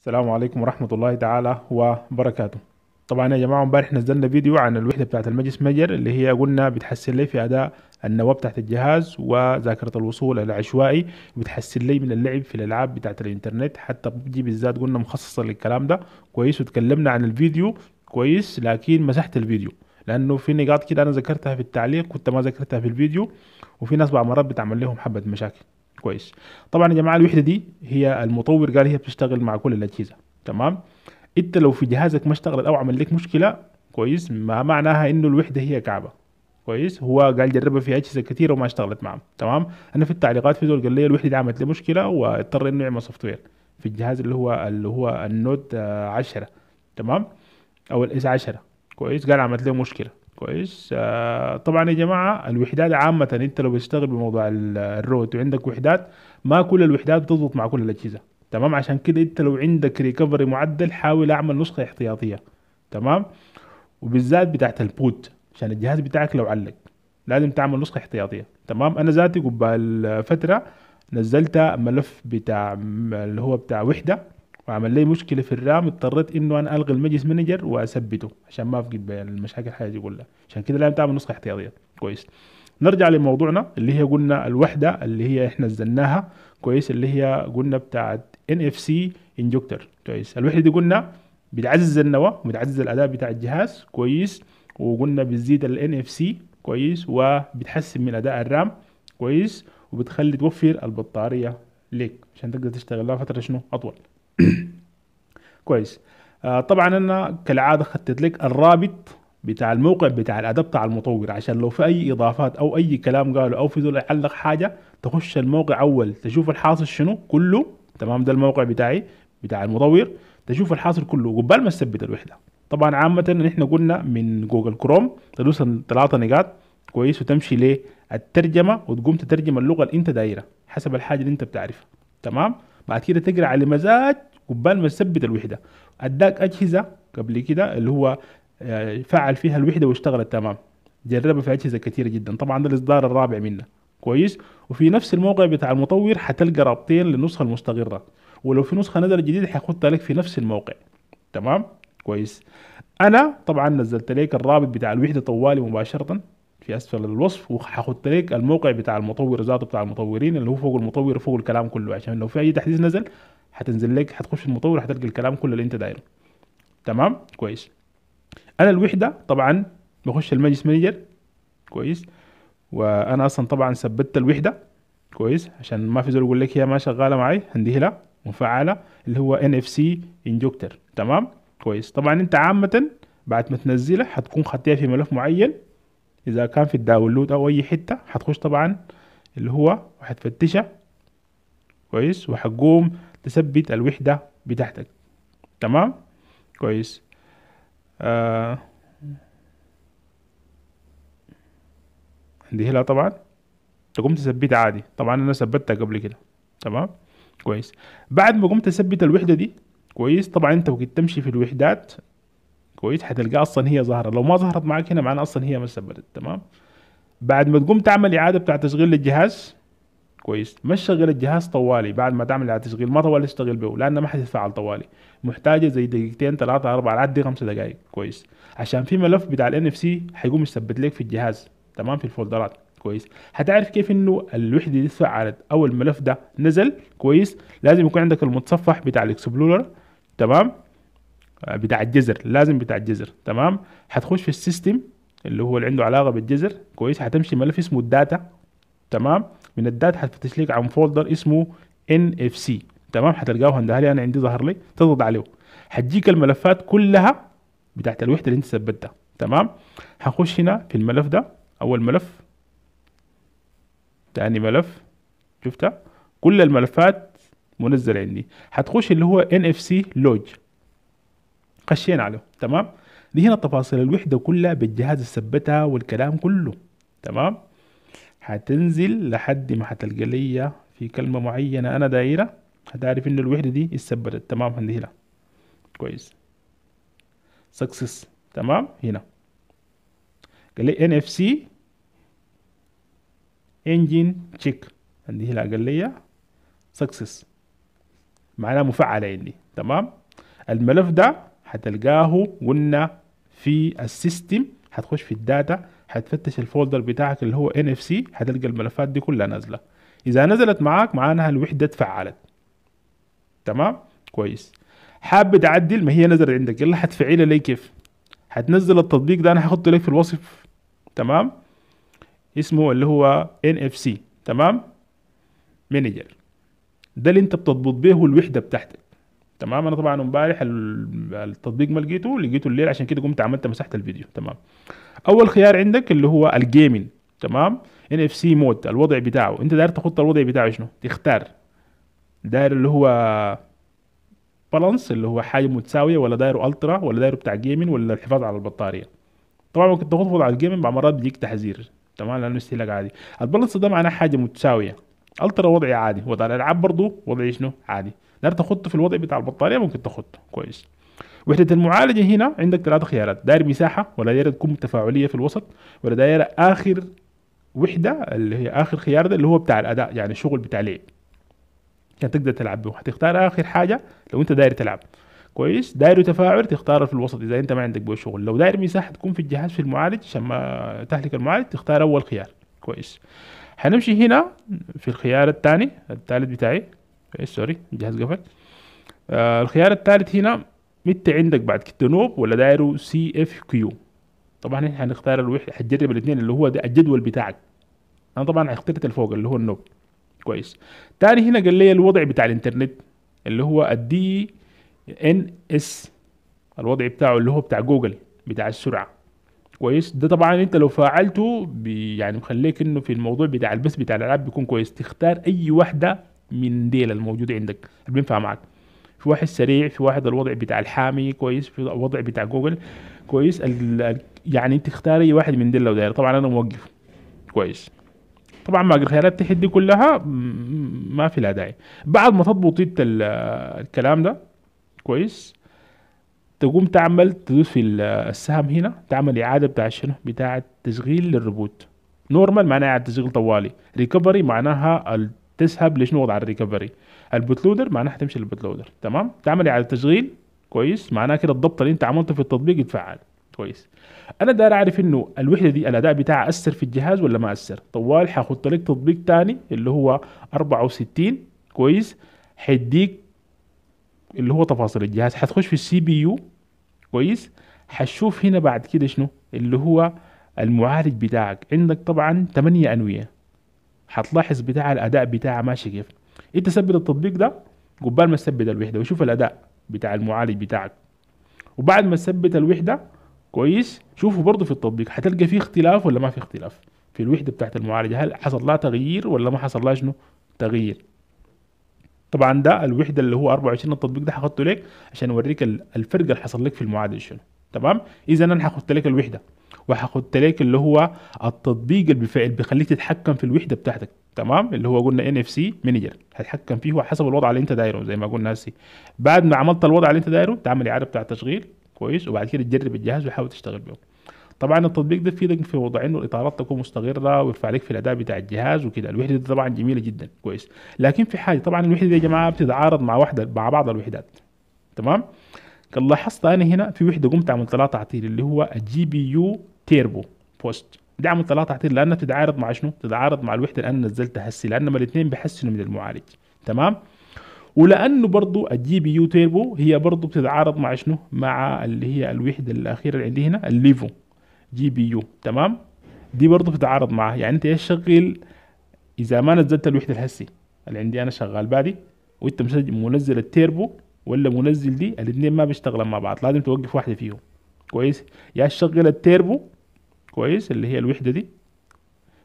السلام عليكم ورحمة الله تعالى وبركاته طبعا يا جماعة امبارح نزلنا فيديو عن الوحدة بتاعت المجلس مجر اللي هي قلنا بتحسن لي في أداء النواة بتاعت الجهاز وذاكرة الوصول العشوائي وبتحسن لي من اللعب في الألعاب بتاعت الإنترنت حتى ببجي بالذات قلنا مخصصة للكلام ده كويس وتكلمنا عن الفيديو كويس لكن مسحت الفيديو لانه في نقاط كده انا ذكرتها في التعليق كنت ما ذكرتها في الفيديو وفي ناس بعض مرات بتعمل لهم حبه مشاكل كويس طبعا يا جماعه الوحده دي هي المطور قال هي بتشتغل مع كل الاجهزه تمام انت لو في جهازك ما اشتغلت او عمل لك مشكله كويس ما معناها انه الوحده هي كعبه كويس هو قال جربها في اجهزه كثيره وما اشتغلت معه تمام انا في التعليقات في دول قال لي الوحده دي عملت لي مشكله واضطر انه يعمل سوفت وير في الجهاز اللي هو اللي هو النوت 10 تمام او الاس 10 كويس قال عملت لي مشكله كويس آه طبعا يا جماعه الوحدات عامه انت لو بتشتغل بموضوع الروت وعندك وحدات ما كل الوحدات بتضبط مع كل الاجهزه تمام عشان كده انت لو عندك ريكفري معدل حاول اعمل نسخه احتياطيه تمام وبالذات بتاعت البوت عشان الجهاز بتاعك لو علق لازم تعمل نسخه احتياطيه تمام انا ذاتي قبل فتره نزلت ملف بتاع اللي هو بتاع وحده وعمل لي مشكله في الرام اضطريت انه انا الغي المجلس مانجر واثبته عشان ما افقد المشاكل حاجه كلها عشان كده لازم تعمل نسخه احتياطيه كويس نرجع لموضوعنا اللي هي قلنا الوحده اللي هي احنا نزلناها كويس اللي هي قلنا بتاعت ان اف سي انجكتور كويس الوحده دي قلنا بتعزز النواه وبتعزز الاداء بتاع الجهاز كويس وقلنا بتزيد ان اف سي كويس وبتحسن من اداء الرام كويس وبتخلي توفر البطاريه ليك عشان تقدر تشتغل لها فتره شنو اطول كويس آه طبعا انا كالعاده خطيت لك الرابط بتاع الموقع بتاع الادب بتاع المطور عشان لو في اي اضافات او اي كلام قالوا او في ذول علق حاجه تخش الموقع اول تشوف الحاصل شنو كله تمام ده الموقع بتاعي بتاع المطور تشوف الحاصل كله قبال ما تثبت الوحده طبعا عامه نحن قلنا من جوجل كروم تدوس ثلاثه نقاط كويس وتمشي ليه الترجمه وتقوم تترجم اللغه اللي انت دايره حسب الحاجه اللي انت بتعرفها تمام بعد كده تقرا على مزاج قبال ما تثبت الوحده اداك اجهزه قبل كده اللي هو آه، فعل فيها الوحده واشتغلت تمام جربها في اجهزه كثيره جدا طبعا ده الاصدار الرابع منه كويس وفي نفس الموقع بتاع المطور حتلقى رابطين للنسخه المستقره ولو في نسخه نزلت جديده حياخدها لك في نفس الموقع تمام كويس انا طبعا نزلت لك الرابط بتاع الوحده طوالي مباشره في اسفل الوصف وهحط لك الموقع بتاع المطور ذاته بتاع المطورين اللي هو فوق المطور فوق الكلام كله عشان لو في اي تحديث نزل هتنزل لك هتخش المطور هتلقى الكلام كله اللي انت دايره تمام كويس انا الوحده طبعا بخش المجلس مانجر كويس وانا اصلا طبعا ثبتت الوحده كويس عشان ما في زول يقول لك هي ما شغاله معي عندي هنا مفعله اللي هو ان اف سي انجكتر تمام كويس طبعا انت عامه بعد ما تنزلها هتكون خطيها في ملف معين اذا كان في الداونلود او اي حته هتخش طبعا اللي هو وهتفتشها كويس وهتقوم تثبت الوحدة بتاعتك تمام كويس آه. عندي هنا طبعا تقوم تثبت عادي طبعا انا ثبتها قبل كده تمام كويس بعد ما قمت تثبت الوحده دي كويس طبعا انت وقت تمشي في الوحدات كويس حتلقى اصلا هي ظاهره لو ما ظهرت معك هنا معناها اصلا هي ما ثبتت تمام بعد ما تقوم تعمل اعاده بتاع تشغيل للجهاز كويس ما تشغل الجهاز طوالي بعد ما تعمل على تشغيل ما طوالي تشتغل به لانه ما حتتفعل طوالي محتاجه زي دقيقتين ثلاثة أربعة لحد خمسة دقائق كويس عشان في ملف بتاع ال اف سي حيقوم يثبت لك في الجهاز تمام في الفولدرات كويس حتعرف كيف انه الوحده دي اتفعلت او الملف ده نزل كويس لازم يكون عندك المتصفح بتاع الاكسبلورر تمام آه، بتاع الجزر لازم بتاع الجزر تمام حتخش في السيستم اللي هو اللي عنده علاقه بالجزر كويس حتمشي ملف اسمه الداتا تمام من الداتا هتفتش لك عن فولدر اسمه NFC تمام هتلقاه هندها لي انا عندي ظهر لي تضغط عليه هتجيك الملفات كلها بتاعت الوحده اللي انت ثبتها تمام هخش هنا في الملف ده اول ملف ثاني ملف شفتها كل الملفات منزل عندي هتخش اللي هو NFC لوج خشينا عليه تمام دي هنا تفاصيل الوحده كلها بالجهاز اللي ثبتها والكلام كله تمام هتنزل لحد ما هتلقى في كلمة معينة أنا دايرة هتعرف إن الوحدة دي اتثبتت تمام عندي هنا كويس سكسس تمام هنا قال لي ان اف سي انجين تشيك عندي هنا قال لي سكسس معناه مفعلة عندي تمام الملف ده هتلقاه قلنا في السيستم هتخش في الداتا هتفتش الفولدر بتاعك اللي هو NFC هتلقى الملفات دي كلها نازله اذا نزلت معاك معناها الوحده اتفعلت تمام كويس حابب تعدل ما هي نزلت عندك يلا هتفعلها ليه كيف هتنزل التطبيق ده انا هحطه لك في الوصف تمام اسمه اللي هو NFC تمام مانجر ده اللي انت بتضبط بيه الوحده بتاعتك تمام انا طبعا امبارح التطبيق ما لقيته لقيته الليل عشان كده قمت عملت مسحت الفيديو تمام اول خيار عندك اللي هو الجيمنج تمام ان اف سي مود الوضع بتاعه انت داير تحط الوضع بتاعه شنو تختار داير اللي هو بالانس اللي هو حاجه متساويه ولا دايره الترا ولا دايره بتاع جيمين ولا الحفاظ على البطاريه طبعا ممكن تخفض على الجيمين بعد مرات بيجيك تحذير تمام لانه استهلاك عادي البالانس ده معناه حاجه متساويه الترا وضعي عادي وضع الالعاب برضه وضعي شنو عادي قدرت تخط في الوضع بتاع البطاريه ممكن تخط كويس وحدة المعالجة هنا عندك ثلاثة خيارات داير مساحة ولا داير تكون تفاعلية في الوسط ولا داير آخر وحدة اللي هي آخر خيار ده اللي هو بتاع الأداء يعني الشغل بتاع لعب يعني كان تقدر تلعب به هتختار آخر حاجة لو أنت داير تلعب كويس داير تفاعل تختاره في الوسط اذا انت ما عندك بو شغل لو داير مساحه تكون في الجهاز في المعالج عشان ما تهلك المعالج تختار اول خيار كويس هنمشي هنا في الخيار الثاني الثالث بتاعي إيه، سوري الجهاز قفل آه الخيار الثالث هنا متى عندك بعد كده نوب ولا دايره سي اف كيو طبعا احنا هنختار الوحده هتجرب الاثنين اللي هو ده الجدول بتاعك انا طبعا اخترت الفوق اللي هو النوب كويس ثاني هنا قال لي الوضع بتاع الانترنت اللي هو الدي ان اس الوضع بتاعه اللي هو بتاع جوجل بتاع السرعه كويس ده طبعا انت لو فعلته بي يعني مخليك انه في الموضوع بتاع البث بتاع الالعاب بيكون كويس تختار اي واحده من ديل الموجوده عندك اللي بينفع معك في واحد سريع في واحد الوضع بتاع الحامي كويس في الوضع بتاع جوجل كويس يعني انت تختار اي واحد من ديل لو داير طبعا انا موقف كويس طبعا مع الخيارات تحت دي كلها ما في لا داعي بعد ما تضبط الكلام ده كويس تقوم تعمل تدوس في السهم هنا تعمل اعاده بتاع شنو بتاع تشغيل للروبوت نورمال معناها اعاده تشغيل طوالي ريكفري معناها تسحب ليش نوضع على الريكفري البوتلودر معناها تمشي للبوتلودر تمام تعمل اعاده تشغيل كويس معناها كده الضبط اللي انت عملته في التطبيق يتفعل كويس انا داير اعرف انه الوحده دي الاداء بتاعها اثر في الجهاز ولا ما اثر طوال حاخد لك تطبيق تاني اللي هو 64 كويس حيديك اللي هو تفاصيل الجهاز حتخش في السي بي يو كويس هتشوف هنا بعد كده شنو اللي هو المعالج بتاعك عندك طبعا 8 انويه هتلاحظ بتاع الاداء بتاعها ماشي كيف انت ثبت التطبيق ده قبال ما تثبت الوحده وشوف الاداء بتاع المعالج بتاعك وبعد ما تثبت الوحده كويس شوفوا برضه في التطبيق هتلقى فيه اختلاف ولا ما في اختلاف في الوحده بتاعت المعالج هل حصل لها تغيير ولا ما حصل لها شنو تغيير طبعا ده الوحده اللي هو 24 التطبيق ده هاخدته لك عشان اوريك الفرق اللي حصل لك في المعادله شنو تمام اذا انا هاخدت لك الوحده وهاخدت لك اللي هو التطبيق اللي بيخليك تتحكم في الوحده بتاعتك تمام اللي هو قلنا ان اف سي مانجر هتحكم فيه على حسب الوضع اللي انت دايره زي ما قلنا هسي بعد ما عملت الوضع اللي انت دايره تعمل اعاده بتاع تشغيل كويس وبعد كده تجرب الجهاز وحاول تشتغل بيه طبعا التطبيق ده بيفيدك في وضع انه الاطارات تكون مستقره ويرفع لك في الاداء بتاع الجهاز وكده الوحده دي طبعا جميله جدا كويس لكن في حاجه طبعا الوحده دي يا جماعه بتتعارض مع واحده مع بعض الوحدات تمام لاحظت انا هنا في وحده قمت عملت لها تعطيل اللي هو الجي بي يو تيربو بوست دي عملت لها تعطيل لانها بتتعارض مع شنو؟ بتتعارض مع الوحده اللي انا نزلتها هسي لانما الاثنين بيحسنوا من المعالج تمام؟ ولانه برضو الجي بي يو تيربو هي برضو بتتعارض مع شنو؟ مع اللي هي الوحده الاخيره اللي عندي هنا الليفو جي بي يو تمام دي برضه بتتعارض معاها يعني انت ايش شغل اذا ما نزلت الوحده الهسي اللي عندي انا شغال بادي وانت منزل التيربو ولا منزل دي الاثنين ما بيشتغلوا مع بعض لازم توقف واحده فيهم كويس يا تشغل التيربو كويس اللي هي الوحده دي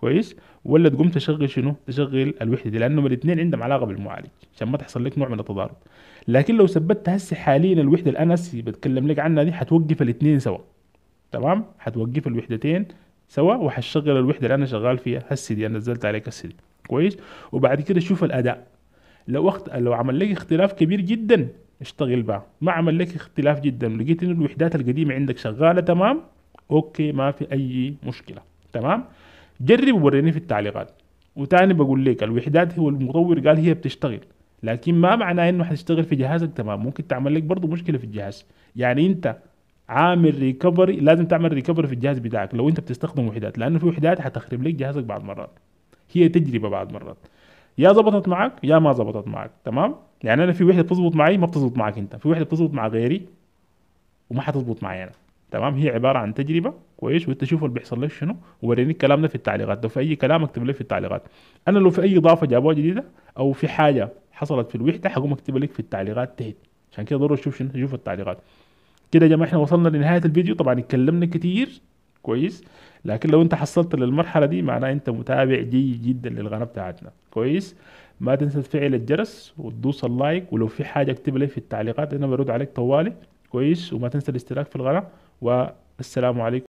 كويس ولا تقوم تشغل شنو تشغل الوحده دي لانهم الاثنين عندهم علاقه بالمعالج عشان ما تحصل لك نوع من التضارب لكن لو ثبتت هسه حاليا الوحده الانسي بتكلم لك عنها دي حتوقف الاثنين سوا تمام هتوقف الوحدتين سوا وهشغل الوحده اللي انا شغال فيها هسه دي انا نزلت عليك هسه دي كويس وبعد كده شوف الاداء لو أخت... لو عمل لك اختلاف كبير جدا اشتغل بقى ما عمل لك اختلاف جدا لقيت ان الوحدات القديمه عندك شغاله تمام اوكي ما في اي مشكله تمام جرب وريني في التعليقات وتاني بقول لك الوحدات هو المطور قال هي بتشتغل لكن ما معناه انه حتشتغل في جهازك تمام ممكن تعمل لك برضه مشكله في الجهاز يعني انت عامل ريكفري لازم تعمل ريكفري في الجهاز بتاعك لو انت بتستخدم وحدات لانه في وحدات حتخرب لك جهازك بعض مرات هي تجربه بعض مرات يا ظبطت معك يا ما ظبطت معك تمام يعني انا في وحده بتظبط معي ما بتظبط معك انت في وحده بتظبط مع غيري وما حتظبط معي انا تمام هي عباره عن تجربه كويس وانت شوف اللي بيحصل لك شنو وريني الكلام ده في التعليقات لو في اي كلام اكتب لي في التعليقات انا لو في اي اضافه جابوها جديده او في حاجه حصلت في الوحده حقوم اكتب لك في التعليقات تحت عشان كده ضروري تشوف شنو تشوف التعليقات كده يا جماعه احنا وصلنا لنهايه الفيديو طبعا اتكلمنا كتير كويس لكن لو انت حصلت للمرحله دي معناه انت متابع جيد جدا للقناه بتاعتنا كويس ما تنسى تفعل الجرس وتدوس اللايك ولو في حاجه اكتب لي في التعليقات انا برد عليك طوالي كويس وما تنسى الاشتراك في القناه والسلام عليكم